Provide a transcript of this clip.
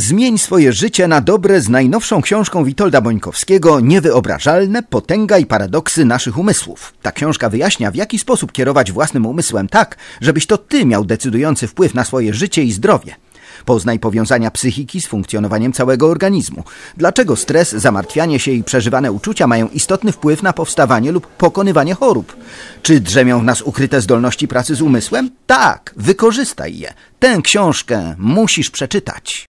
Zmień swoje życie na dobre z najnowszą książką Witolda Bońkowskiego Niewyobrażalne potęga i paradoksy naszych umysłów. Ta książka wyjaśnia, w jaki sposób kierować własnym umysłem tak, żebyś to ty miał decydujący wpływ na swoje życie i zdrowie. Poznaj powiązania psychiki z funkcjonowaniem całego organizmu. Dlaczego stres, zamartwianie się i przeżywane uczucia mają istotny wpływ na powstawanie lub pokonywanie chorób? Czy drzemią w nas ukryte zdolności pracy z umysłem? Tak, wykorzystaj je. Tę książkę musisz przeczytać.